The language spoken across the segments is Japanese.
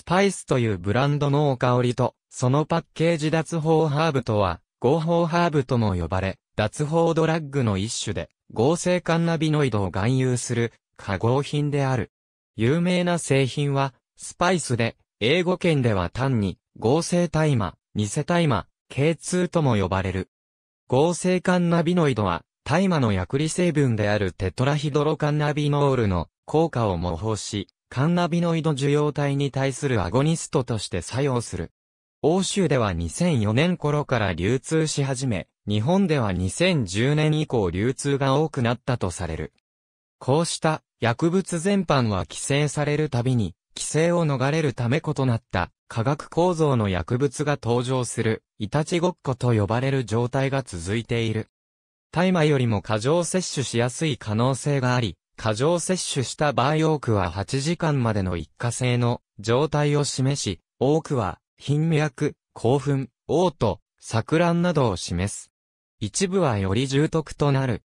スパイスというブランドのお香りと、そのパッケージ脱法ハーブとは、合法ハーブとも呼ばれ、脱法ドラッグの一種で、合成カンナビノイドを含有する、化合品である。有名な製品は、スパイスで、英語圏では単に、合成大麻、偽大麻、K2 とも呼ばれる。合成カンナビノイドは、大麻の薬理成分であるテトラヒドロカンナビノールの効果を模倣し、カンナビノイド受容体に対するアゴニストとして作用する。欧州では2004年頃から流通し始め、日本では2010年以降流通が多くなったとされる。こうした薬物全般は規制されるたびに、規制を逃れるため異なった化学構造の薬物が登場する、いたちごっこと呼ばれる状態が続いている。大麻よりも過剰摂取しやすい可能性があり、過剰摂取した場合多くは8時間までの一過性の状態を示し、多くは頻脈、興奮、嘔吐、錯乱などを示す。一部はより重篤となる。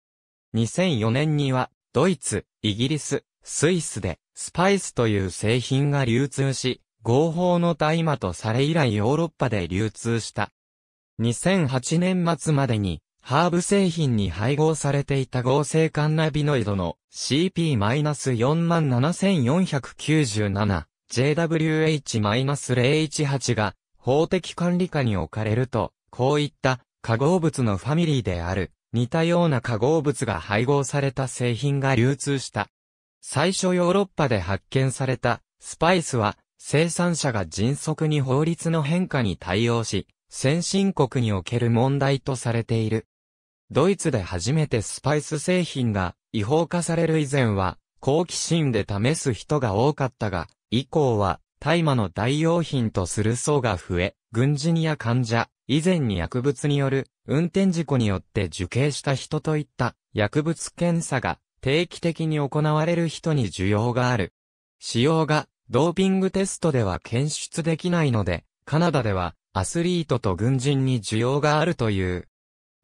2004年には、ドイツ、イギリス、スイスで、スパイスという製品が流通し、合法の大麻とされ以来ヨーロッパで流通した。2008年末までに、ハーブ製品に配合されていた合成カンナビノイドの CP-47497、JWH-018 が法的管理下に置かれると、こういった化合物のファミリーである似たような化合物が配合された製品が流通した。最初ヨーロッパで発見されたスパイスは生産者が迅速に法律の変化に対応し、先進国における問題とされている。ドイツで初めてスパイス製品が違法化される以前は、好奇心で試す人が多かったが、以降は、大麻の代用品とする層が増え、軍人や患者、以前に薬物による運転事故によって受刑した人といった薬物検査が定期的に行われる人に需要がある。使用がドーピングテストでは検出できないので、カナダではアスリートと軍人に需要があるという。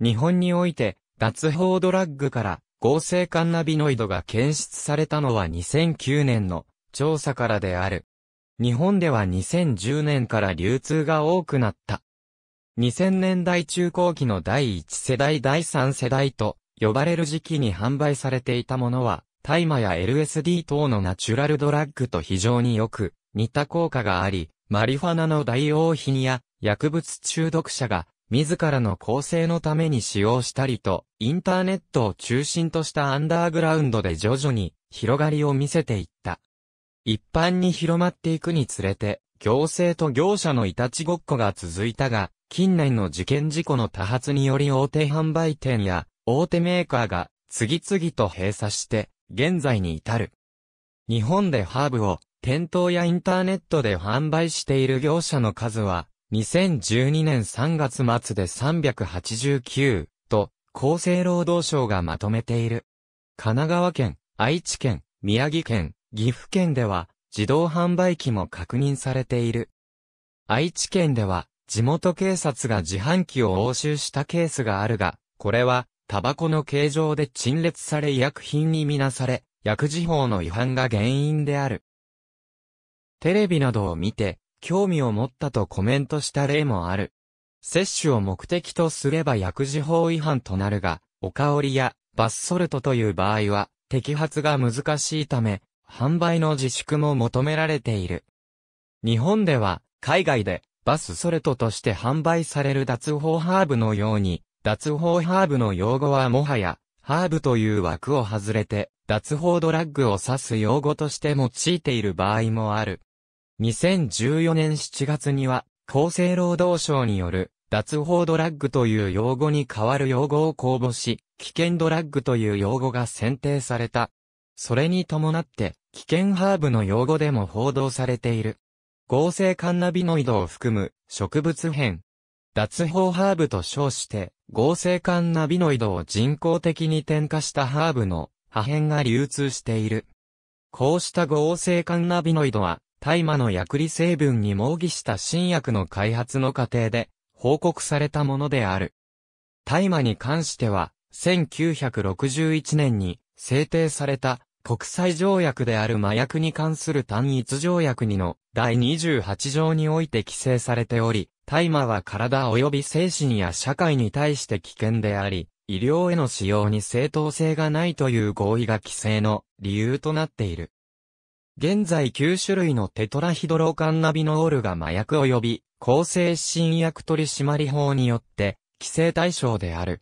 日本において、脱法ドラッグから合成カンナビノイドが検出されたのは2009年の調査からである。日本では2010年から流通が多くなった。2000年代中後期の第1世代第3世代と呼ばれる時期に販売されていたものは、大麻や LSD 等のナチュラルドラッグと非常によく似た効果があり、マリファナの代用品や薬物中毒者が自らの構成のために使用したりと、インターネットを中心としたアンダーグラウンドで徐々に広がりを見せていった。一般に広まっていくにつれて、行政と業者のいたちごっこが続いたが、近年の事件事故の多発により大手販売店や大手メーカーが次々と閉鎖して、現在に至る。日本でハーブを店頭やインターネットで販売している業者の数は2012年3月末で389と厚生労働省がまとめている。神奈川県、愛知県、宮城県、岐阜県では自動販売機も確認されている。愛知県では地元警察が自販機を押収したケースがあるが、これはタバコの形状で陳列され医薬品にみなされ、薬事法の違反が原因である。テレビなどを見て、興味を持ったとコメントした例もある。摂取を目的とすれば薬事法違反となるが、お香りやバスソルトという場合は、摘発が難しいため、販売の自粛も求められている。日本では、海外でバスソルトとして販売される脱法ハーブのように、脱法ハーブの用語はもはや、ハーブという枠を外れて、脱法ドラッグを指す用語として用いている場合もある。2014年7月には、厚生労働省による、脱法ドラッグという用語に代わる用語を公募し、危険ドラッグという用語が選定された。それに伴って、危険ハーブの用語でも報道されている。合成カンナビノイドを含む植物片。脱法ハーブと称して、合成カンナビノイドを人工的に添加したハーブの破片が流通している。こうした合成カンナビノイドは、大麻の薬理成分に模擬した新薬の開発の過程で報告されたものである。大麻に関しては、1961年に制定された国際条約である麻薬に関する単一条約2の第28条において規制されており、大麻は体及び精神や社会に対して危険であり、医療への使用に正当性がないという合意が規制の理由となっている。現在9種類のテトラヒドロカンナビノールが麻薬及び抗精神薬取締法によって規制対象である。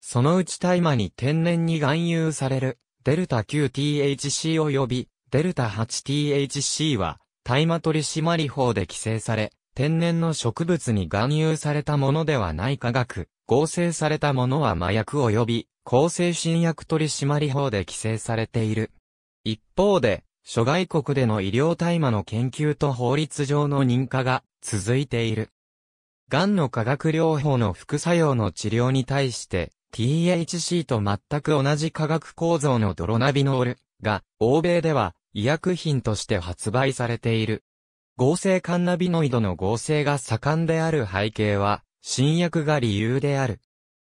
そのうち大麻に天然に含有されるデルタ 9THC 及びデルタ 8THC は大麻取締法で規制され、天然の植物に含有されたものではない化学、合成されたものは麻薬及び抗精神薬取締法で規制されている。一方で、諸外国での医療大麻の研究と法律上の認可が続いている。んの化学療法の副作用の治療に対して、THC と全く同じ化学構造のドロナビノールが、欧米では医薬品として発売されている。合成カンナビノイドの合成が盛んである背景は、新薬が理由である。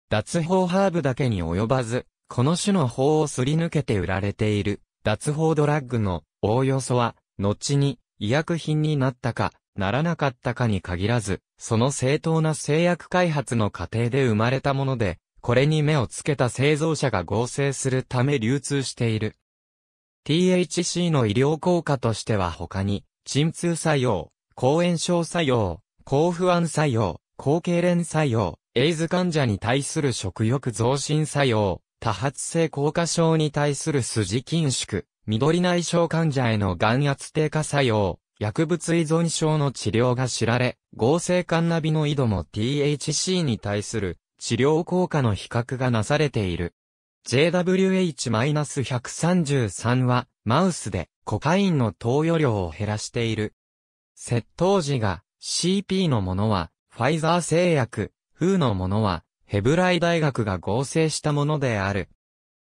脱法ハーブだけに及ばず、この種の法をすり抜けて売られている。脱法ドラッグのおおよそは、後に医薬品になったか、ならなかったかに限らず、その正当な製薬開発の過程で生まれたもので、これに目をつけた製造者が合成するため流通している。THC の医療効果としては他に、鎮痛作用、抗炎症作用、抗不安作用、抗痙攣作用、エイズ患者に対する食欲増進作用、多発性硬化症に対する筋緊縮、緑内障患者への眼圧低下作用、薬物依存症の治療が知られ、合成カンナビノイドも THC に対する治療効果の比較がなされている。JWH-133 は、マウスでコカインの投与量を減らしている。窃盗時が CP のものは、ファイザー製薬、フーのものは、ヘブライ大学が合成したものである。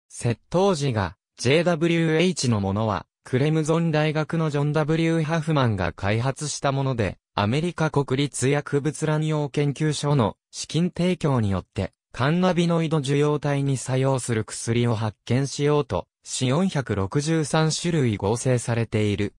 窃盗時が JWH のものは、クレムゾン大学のジョン・ W・ ハフマンが開発したもので、アメリカ国立薬物乱用研究所の資金提供によって、カンナビノイド受容体に作用する薬を発見しようと、死463種類合成されている。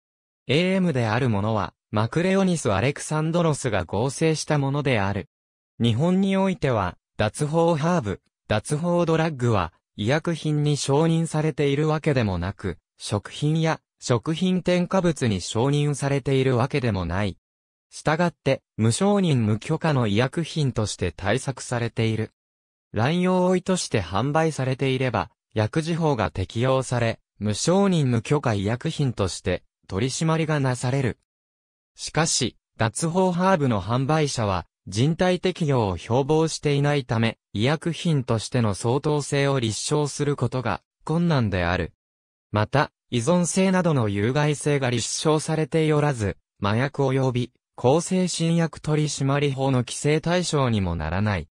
AM であるものは、マクレオニス・アレクサンドロスが合成したものである。日本においては、脱法ハーブ、脱法ドラッグは、医薬品に承認されているわけでもなく、食品や食品添加物に承認されているわけでもない。したがって、無承認無許可の医薬品として対策されている。乱用を意図して販売されていれば、薬事法が適用され、無承認無許可医薬品として取り締まりがなされる。しかし、脱法ハーブの販売者は、人体適用を標榜していないため、医薬品としての相当性を立証することが困難である。また、依存性などの有害性が立証されておらず、麻薬及び向精神薬取締法の規制対象にもならない。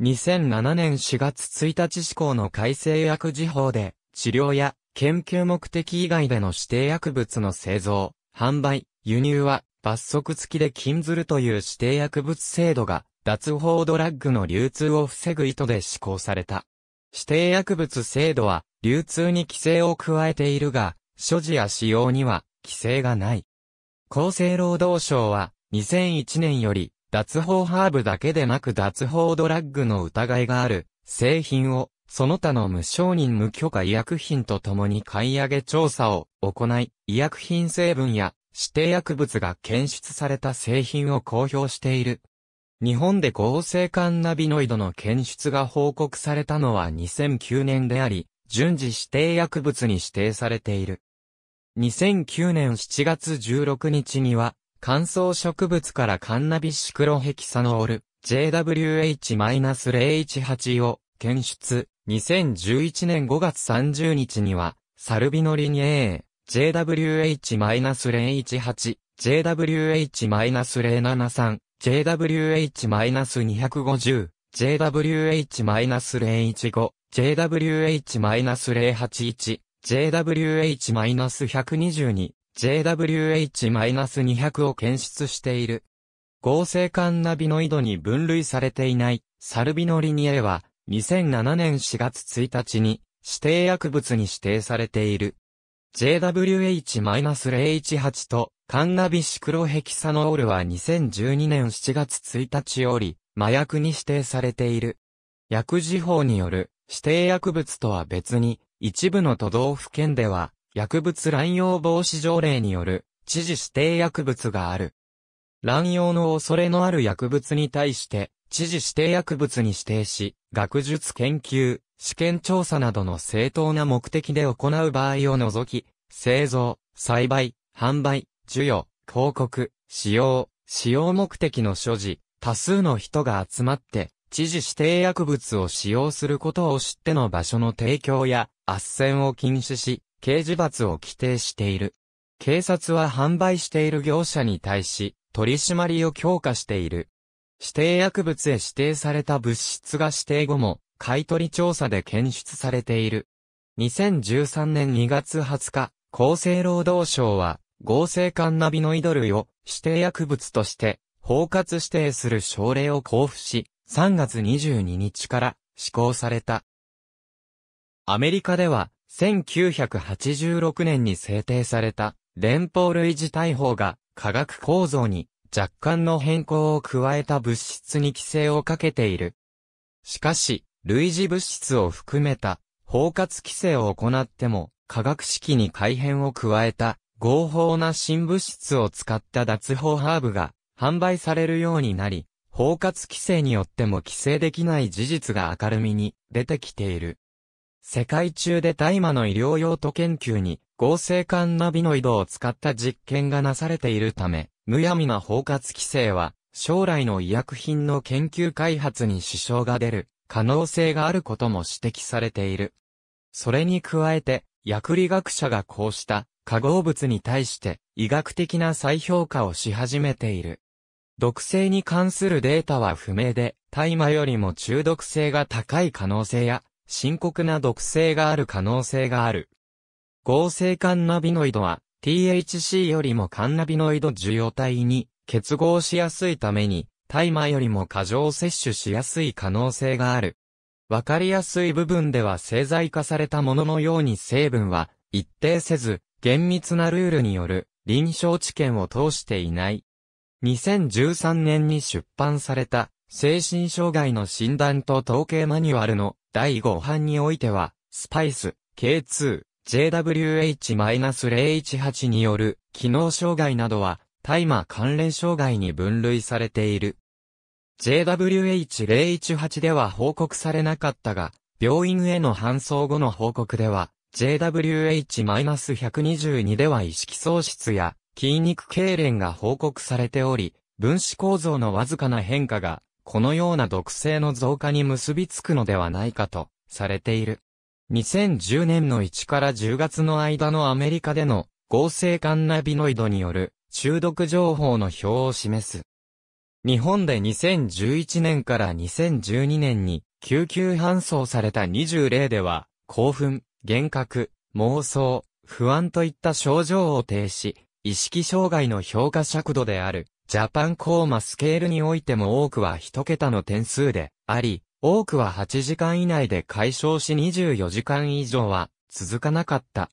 2007年4月1日施行の改正薬事法で、治療や研究目的以外での指定薬物の製造、販売、輸入は罰則付きで禁ずるという指定薬物制度が、脱法ドラッグの流通を防ぐ意図で施行された。指定薬物制度は、流通に規制を加えているが、所持や使用には規制がない。厚生労働省は、2001年より、脱法ハーブだけでなく脱法ドラッグの疑いがある、製品を、その他の無承認無許可医薬品とともに買い上げ調査を行い、医薬品成分や指定薬物が検出された製品を公表している。日本で合成カンナビノイドの検出が報告されたのは2009年であり、順次指定薬物に指定されている。2009年7月16日には、乾燥植物からカンナビシクロヘキサノール JWH-018 を検出。2011年5月30日には、サルビノリン A、JWH-018、JWH-073、JWH-250、JWH-015、JWH-081、JWH-122、JWH-200 を検出している。合成管ナビノイドに分類されていない、サルビノリニエは、2007年4月1日に、指定薬物に指定されている。JWH-018 と、カンナビシクロヘキサノールは2012年7月1日より、麻薬に指定されている。薬事法による、指定薬物とは別に、一部の都道府県では、薬物乱用防止条例による、知事指定薬物がある。乱用の恐れのある薬物に対して、知事指定薬物に指定し、学術研究、試験調査などの正当な目的で行う場合を除き、製造、栽培、販売、授与、広告、使用、使用目的の所持、多数の人が集まって、知事指定薬物を使用することを知っての場所の提供や、圧旋を禁止し、刑事罰を規定している。警察は販売している業者に対し、取り締まりを強化している。指定薬物へ指定された物質が指定後も、買取調査で検出されている。2013年2月20日、厚生労働省は、合成カンナビノイド類を指定薬物として、包括指定する省令を交付し、3月22日から施行された。アメリカでは、1986年に制定された連邦類似大法が化学構造に若干の変更を加えた物質に規制をかけている。しかし、類似物質を含めた包括規制を行っても、化学式に改変を加えた合法な新物質を使った脱法ハーブが販売されるようになり、包括規制によっても規制できない事実が明るみに出てきている。世界中で大麻の医療用途研究に合成カンナビノイドを使った実験がなされているため、むやみな包括規制は将来の医薬品の研究開発に支障が出る可能性があることも指摘されている。それに加えて、薬理学者がこうした化合物に対して医学的な再評価をし始めている。毒性に関するデータは不明で、大麻よりも中毒性が高い可能性や、深刻な毒性がある可能性がある。合成カンナビノイドは THC よりもカンナビノイド受容体に結合しやすいために大麻よりも過剰摂取しやすい可能性がある。わかりやすい部分では製剤化されたもののように成分は一定せず、厳密なルールによる臨床知見を通していない。2013年に出版された精神障害の診断と統計マニュアルの第5版においては、スパイス、K2、JWH-018 による機能障害などは大麻関連障害に分類されている。JWH018 では報告されなかったが、病院への搬送後の報告では、JWH-122 では意識喪失や筋肉痙攣が報告されており、分子構造のわずかな変化が、このような毒性の増加に結びつくのではないかと、されている。2010年の1から10月の間のアメリカでの合成カンナビノイドによる中毒情報の表を示す日本で2011年から2012年に救急搬送された20例では、興奮、幻覚、妄想、不安といった症状を呈し、意識障害の評価尺度である、ジャパンコーマスケールにおいても多くは1桁の点数であり、多くは8時間以内で解消し24時間以上は続かなかった。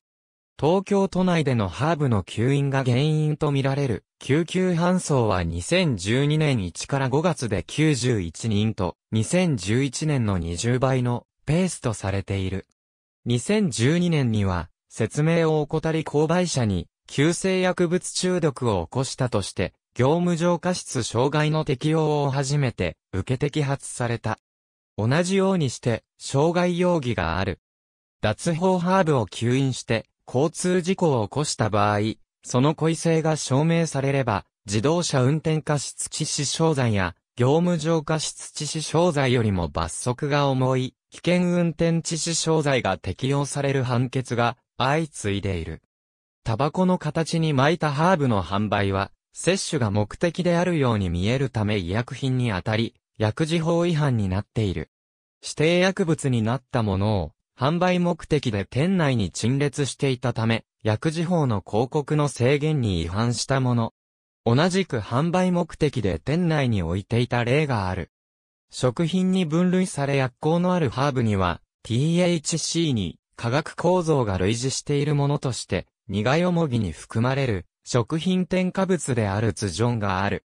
東京都内でのハーブの吸引が原因とみられる救急搬送は2012年1から5月で91人と2011年の20倍のペースとされている。2012年には説明を怠り購買者に急性薬物中毒を起こしたとして業務上過失障害の適用を初めて受け摘発された。同じようにして、障害容疑がある。脱法ハーブを吸引して、交通事故を起こした場合、その故意性が証明されれば、自動車運転過失致死傷罪や、業務上過失致死傷罪よりも罰則が重い、危険運転致死傷罪が適用される判決が相次いでいる。タバコの形に巻いたハーブの販売は、摂取が目的であるように見えるため医薬品にあたり、薬事法違反になっている。指定薬物になったものを、販売目的で店内に陳列していたため、薬事法の広告の制限に違反したもの。同じく販売目的で店内に置いていた例がある。食品に分類され薬効のあるハーブには、THC に化学構造が類似しているものとして、苦いおもぎに含まれる食品添加物であるツジョンがある。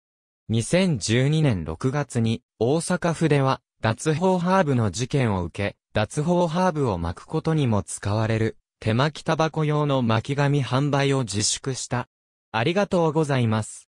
2012年6月に大阪府では脱法ハーブの事件を受け、脱法ハーブを巻くことにも使われる、手巻きタバコ用の巻き紙販売を自粛した。ありがとうございます。